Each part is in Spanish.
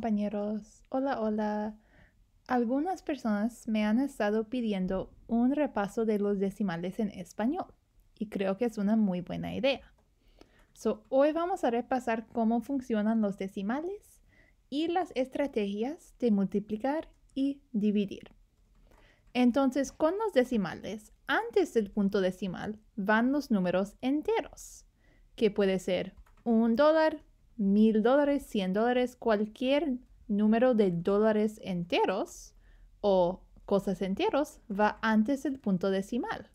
compañeros, hola, hola. Algunas personas me han estado pidiendo un repaso de los decimales en español y creo que es una muy buena idea. hoy vamos a repasar cómo funcionan los decimales y las estrategias de multiplicar y dividir. Entonces, con los decimales, antes del punto decimal van los números enteros, que puede ser un dólar, mil dólares, cien dólares, cualquier número de dólares enteros o cosas enteros va antes del punto decimal.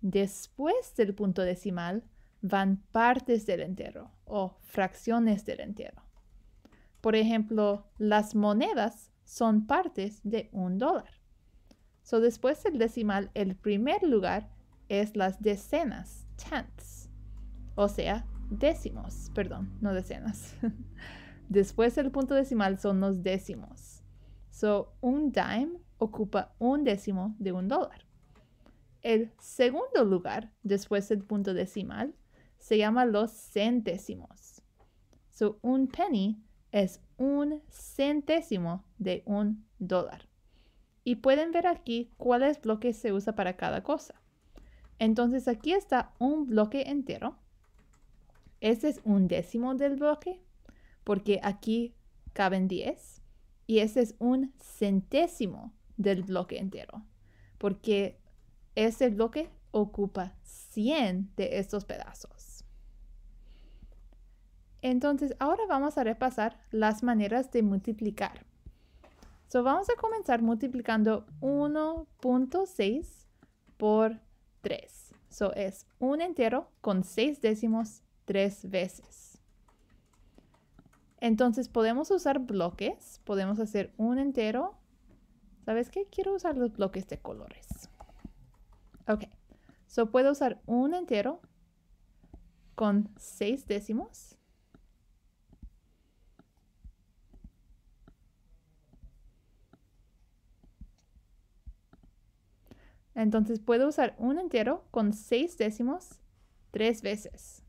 Después del punto decimal van partes del entero o fracciones del entero. Por ejemplo, las monedas son partes de un dólar. So, después del decimal, el primer lugar es las decenas, tenths, o sea, décimos, perdón, no decenas. Después del punto decimal son los décimos. So, un dime ocupa un décimo de un dólar. El segundo lugar, después del punto decimal, se llama los centésimos. So, un penny es un centésimo de un dólar. Y pueden ver aquí cuáles bloques se usa para cada cosa. Entonces aquí está un bloque entero este es un décimo del bloque porque aquí caben 10 y este es un centésimo del bloque entero porque este bloque ocupa 100 de estos pedazos. Entonces, ahora vamos a repasar las maneras de multiplicar. So, vamos a comenzar multiplicando 1.6 por 3. So, es un entero con 6 décimos tres veces. Entonces podemos usar bloques, podemos hacer un entero. ¿Sabes qué? Quiero usar los bloques de colores. Ok, so puedo usar un entero con seis décimos. Entonces puedo usar un entero con seis décimos tres veces.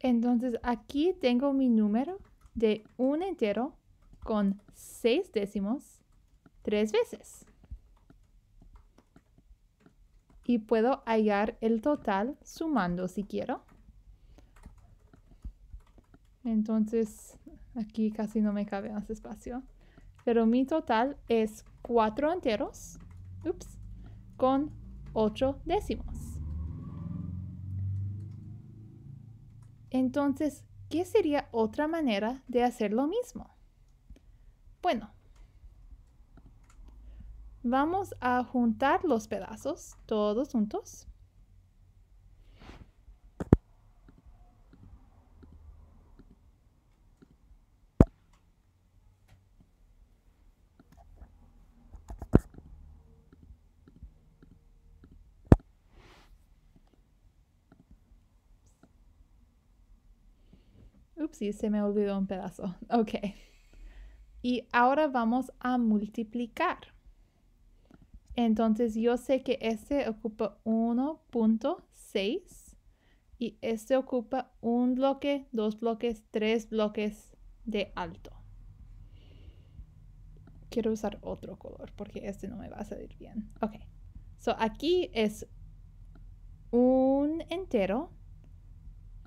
Entonces aquí tengo mi número de un entero con seis décimos tres veces. Y puedo hallar el total sumando si quiero. Entonces aquí casi no me cabe más espacio. Pero mi total es cuatro enteros con ocho décimos. Entonces, ¿qué sería otra manera de hacer lo mismo? Bueno, vamos a juntar los pedazos todos juntos. Sí, se me olvidó un pedazo. Ok. Y ahora vamos a multiplicar. Entonces yo sé que este ocupa 1.6 y este ocupa un bloque, dos bloques, tres bloques de alto. Quiero usar otro color porque este no me va a salir bien. Ok. So aquí es un entero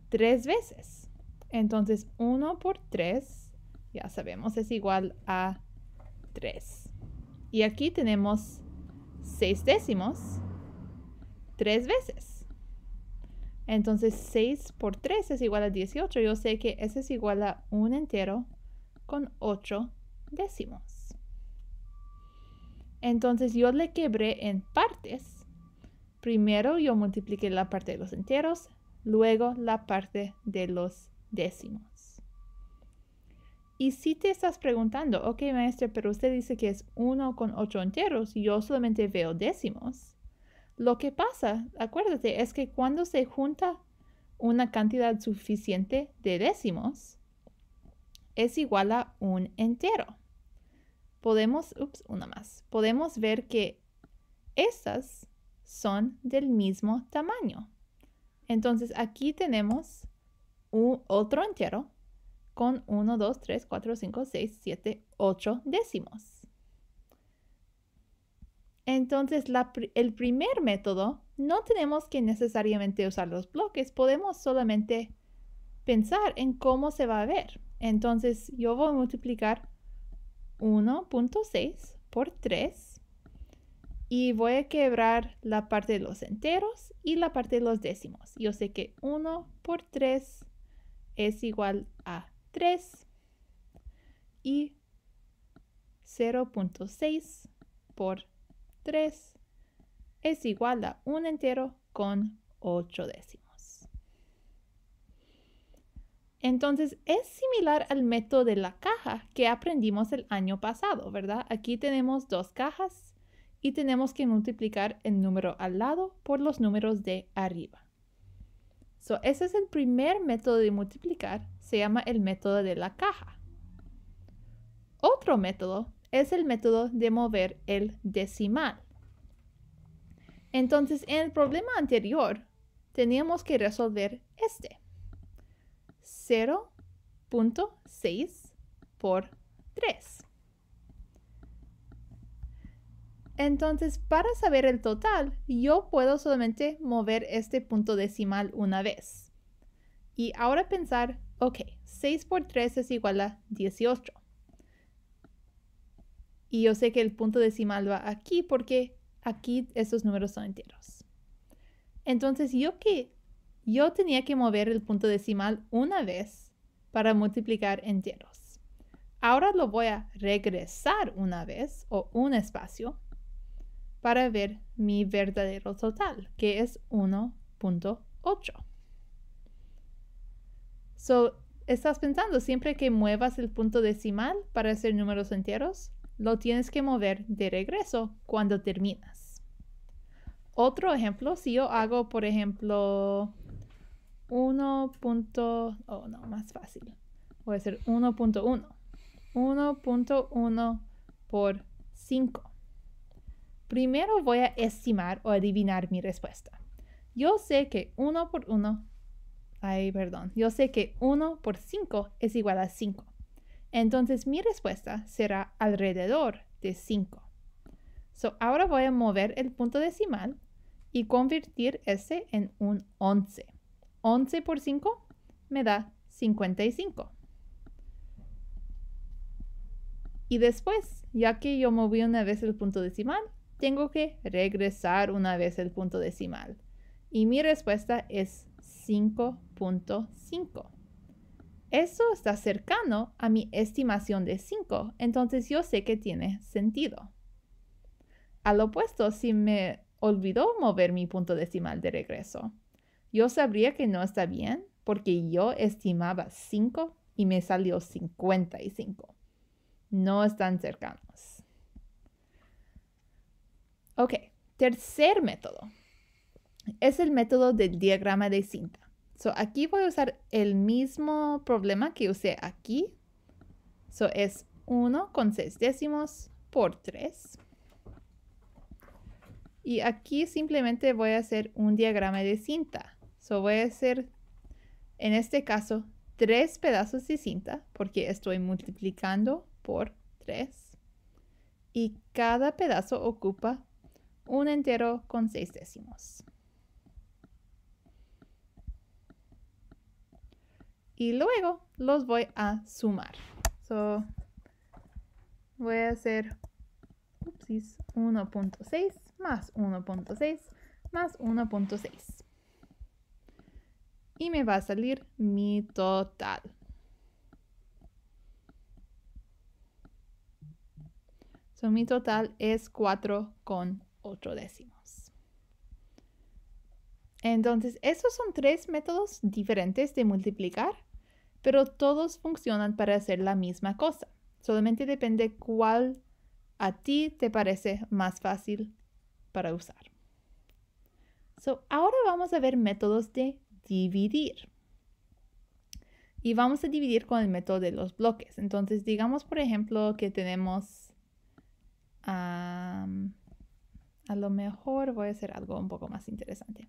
tres veces. Entonces 1 por 3, ya sabemos, es igual a 3. Y aquí tenemos 6 décimos tres veces. Entonces 6 por 3 es igual a 18. Yo sé que ese es igual a un entero con 8 décimos. Entonces yo le quebré en partes. Primero yo multipliqué la parte de los enteros, luego la parte de los décimos. Y si te estás preguntando, ok maestro pero usted dice que es uno con ocho enteros y yo solamente veo décimos. Lo que pasa, acuérdate, es que cuando se junta una cantidad suficiente de décimos, es igual a un entero. Podemos, ups, una más. Podemos ver que estas son del mismo tamaño. Entonces aquí tenemos otro entero con 1, 2, 3, 4, 5, 6, 7, 8 décimos. Entonces, el primer método, no tenemos que necesariamente usar los bloques, podemos solamente pensar en cómo se va a ver. Entonces, yo voy a multiplicar 1.6 por 3 y voy a quebrar la parte de los enteros y la parte de los décimos. Yo sé que 1 por 3 es igual a 3 y 0.6 por 3 es igual a un entero con 8 décimos. Entonces es similar al método de la caja que aprendimos el año pasado, ¿verdad? Aquí tenemos dos cajas y tenemos que multiplicar el número al lado por los números de arriba. So, ese es el primer método de multiplicar, se llama el método de la caja. Otro método es el método de mover el decimal. Entonces, en el problema anterior, teníamos que resolver este. 0.6 por 3. Entonces, para saber el total, yo puedo solamente mover este punto decimal una vez. Y ahora pensar, ok, 6 por 3 es igual a 18. Y yo sé que el punto decimal va aquí porque aquí estos números son enteros. Entonces, yo que yo tenía que mover el punto decimal una vez para multiplicar enteros. Ahora lo voy a regresar una vez o un espacio para ver mi verdadero total, que es 1.8. So, estás pensando, siempre que muevas el punto decimal para hacer números enteros, lo tienes que mover de regreso cuando terminas. Otro ejemplo, si yo hago, por ejemplo, 1. Oh, no, más fácil. Voy a hacer 1.1. 1.1 por 5. Primero voy a estimar o adivinar mi respuesta. Yo sé que 1 por 1, ay, perdón, yo sé que 1 por 5 es igual a 5. Entonces mi respuesta será alrededor de 5. So, ahora voy a mover el punto decimal y convertir ese en un 11. 11 por 5 me da 55. Y después, ya que yo moví una vez el punto decimal, tengo que regresar una vez el punto decimal. Y mi respuesta es 5.5. Eso está cercano a mi estimación de 5, entonces yo sé que tiene sentido. Al opuesto, si me olvidó mover mi punto decimal de regreso, yo sabría que no está bien porque yo estimaba 5 y me salió 55. No es tan cercano. Ok, tercer método es el método del diagrama de cinta. So, aquí voy a usar el mismo problema que usé aquí. So, es 1 con 6 décimos por 3. Y aquí simplemente voy a hacer un diagrama de cinta. So, voy a hacer, en este caso, 3 pedazos de cinta porque estoy multiplicando por 3. Y cada pedazo ocupa un entero con seis décimos. Y luego los voy a sumar. So, voy a hacer 1.6 más 1.6 más 1.6. Y me va a salir mi total. So, mi total es 4 otro décimos. Entonces, esos son tres métodos diferentes de multiplicar, pero todos funcionan para hacer la misma cosa. Solamente depende cuál a ti te parece más fácil para usar. ahora vamos a ver métodos de dividir. Y vamos a dividir con el método de los bloques. Entonces, digamos, por ejemplo, que tenemos a lo mejor voy a hacer algo un poco más interesante.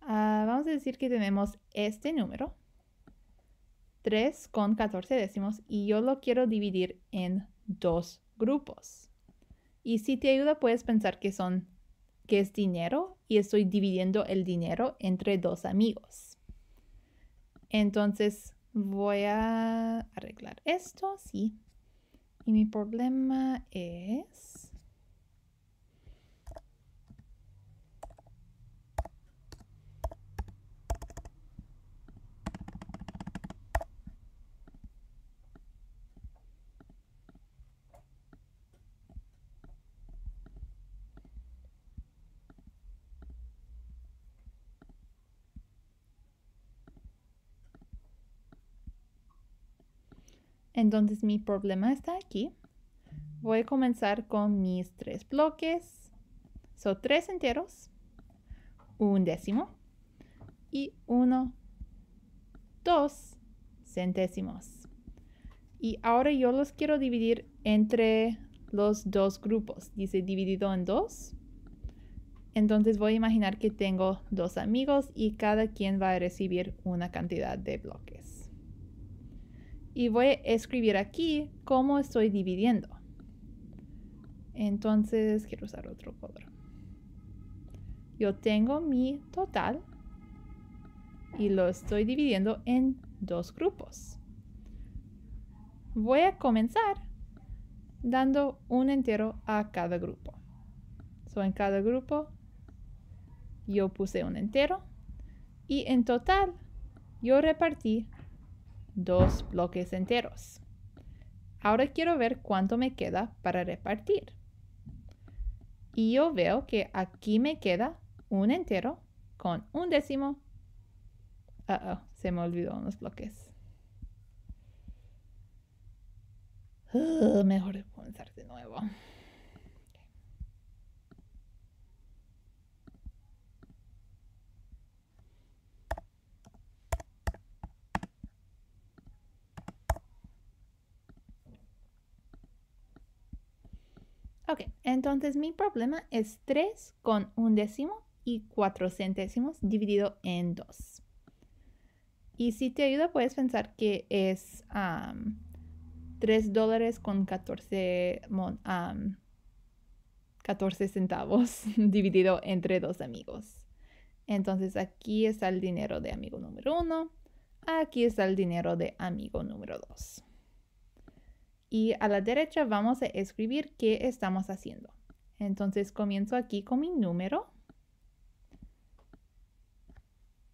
Ah, vamos a decir que tenemos este número, 3 con 14 décimos, y yo lo quiero dividir en dos grupos. Y si te ayuda, puedes pensar que son que es dinero y estoy dividiendo el dinero entre dos amigos. Entonces voy a arreglar esto, sí. Y mi problema es Entonces mi problema está aquí. Voy a comenzar con mis tres bloques. Son tres enteros, un décimo y uno, dos centésimos. Y ahora yo los quiero dividir entre los dos grupos. Dice dividido en dos. Entonces voy a imaginar que tengo dos amigos y cada quien va a recibir una cantidad de bloques y voy a escribir aquí cómo estoy dividiendo. Entonces quiero usar otro color. Yo tengo mi total y lo estoy dividiendo en dos grupos. Voy a comenzar dando un entero a cada grupo. So, en cada grupo yo puse un entero y en total yo repartí dos bloques enteros. Ahora quiero ver cuánto me queda para repartir. Y yo veo que aquí me queda un entero con un décimo. Ah, se me olvidó unos bloques. mejor comenzar de nuevo. Ok, entonces mi problema es 3 con un décimo y 4 centésimos dividido en 2. Y si te ayuda, puedes pensar que es um, 3 dólares con 14, 14 centavos dividido entre dos amigos. Entonces aquí está el dinero de amigo número 1, aquí está el dinero de amigo número 2 y a la derecha vamos a escribir qué estamos haciendo. Entonces comienzo aquí con mi número.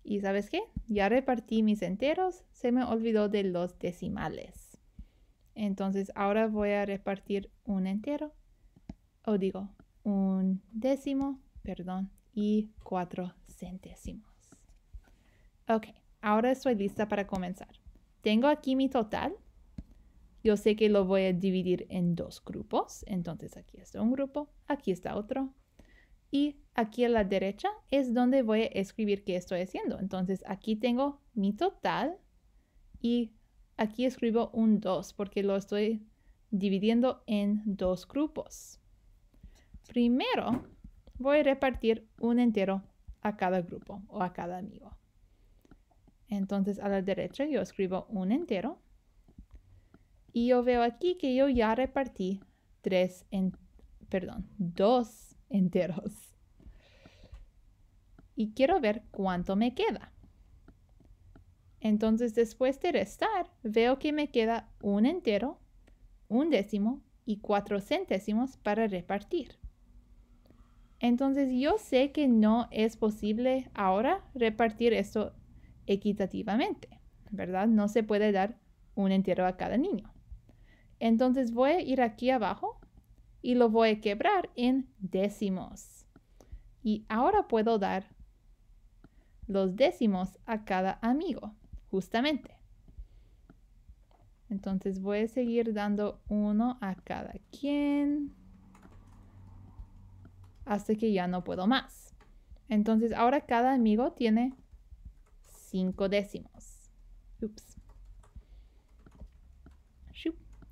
Y sabes qué? Ya repartí mis enteros, se me olvidó de los decimales. Entonces ahora voy a repartir un entero, o digo, un décimo, perdón, y cuatro centésimos. Ok, ahora estoy lista para comenzar. Tengo aquí mi total, yo sé que lo voy a dividir en dos grupos. Entonces aquí está un grupo, aquí está otro. Y aquí a la derecha es donde voy a escribir qué estoy haciendo. Entonces aquí tengo mi total y aquí escribo un 2 porque lo estoy dividiendo en dos grupos. Primero voy a repartir un entero a cada grupo o a cada amigo. Entonces a la derecha yo escribo un entero y yo veo aquí que yo ya repartí tres, en, perdón, dos enteros. Y quiero ver cuánto me queda. Entonces después de restar, veo que me queda un entero, un décimo y cuatro centésimos para repartir. Entonces yo sé que no es posible ahora repartir esto equitativamente, ¿verdad? No se puede dar un entero a cada niño. Entonces voy a ir aquí abajo y lo voy a quebrar en décimos. Y ahora puedo dar los décimos a cada amigo, justamente. Entonces voy a seguir dando uno a cada quien hasta que ya no puedo más. Entonces ahora cada amigo tiene cinco décimos. Ups.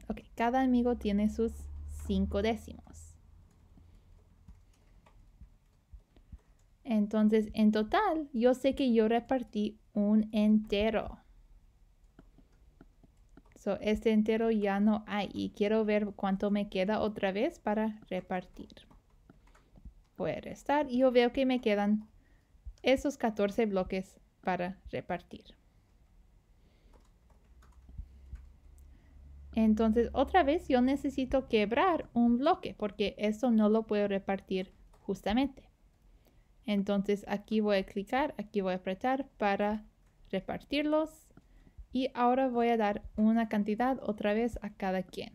Ok, cada amigo tiene sus cinco décimos. Entonces, en total, yo sé que yo repartí un entero. So, este entero ya no hay y quiero ver cuánto me queda otra vez para repartir. Voy a restar y yo veo que me quedan esos 14 bloques para repartir. Entonces, otra vez yo necesito quebrar un bloque porque eso no lo puedo repartir justamente. Entonces, aquí voy a clicar, aquí voy a apretar para repartirlos. Y ahora voy a dar una cantidad otra vez a cada quien.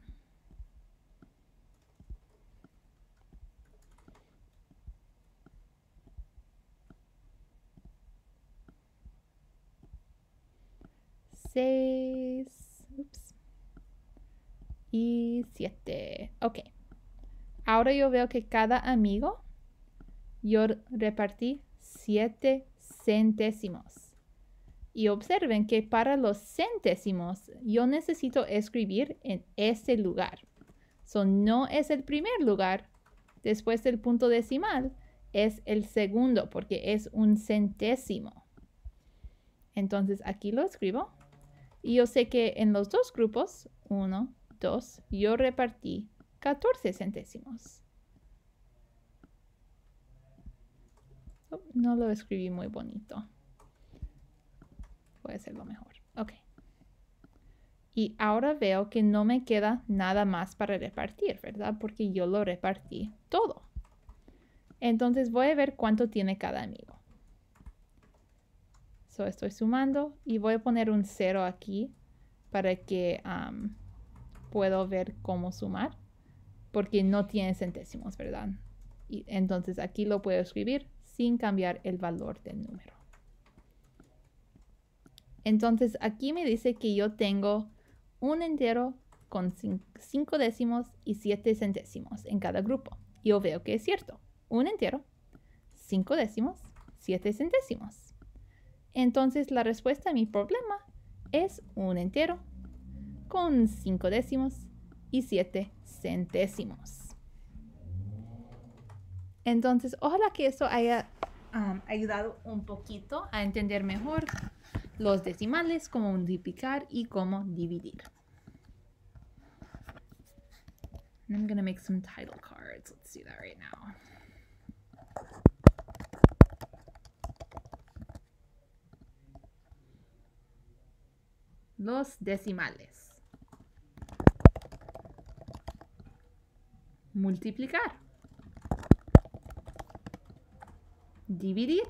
Seis y 7. Ok. Ahora yo veo que cada amigo yo repartí 7 centésimos. Y observen que para los centésimos yo necesito escribir en ese lugar. So, no es el primer lugar después del punto decimal, es el segundo porque es un centésimo. Entonces aquí lo escribo. Y yo sé que en los dos grupos, uno Dos. yo repartí 14 centésimos. Oh, no lo escribí muy bonito. puede ser lo mejor. Ok. Y ahora veo que no me queda nada más para repartir, ¿verdad? Porque yo lo repartí todo. Entonces voy a ver cuánto tiene cada amigo. So, estoy sumando y voy a poner un cero aquí para que um, puedo ver cómo sumar, porque no tiene centésimos, ¿verdad? Y entonces aquí lo puedo escribir sin cambiar el valor del número. Entonces aquí me dice que yo tengo un entero con cinco décimos y siete centésimos en cada grupo. Yo veo que es cierto. Un entero, cinco décimos, siete centésimos. Entonces la respuesta a mi problema es un entero con cinco décimos y 7 centésimos. Entonces, ojalá que eso haya ayudado un poquito a entender mejor los decimales, cómo multiplicar y cómo dividir. I'm going to make some title cards. Let's do that right now. Los decimales. multiplicar, dividir.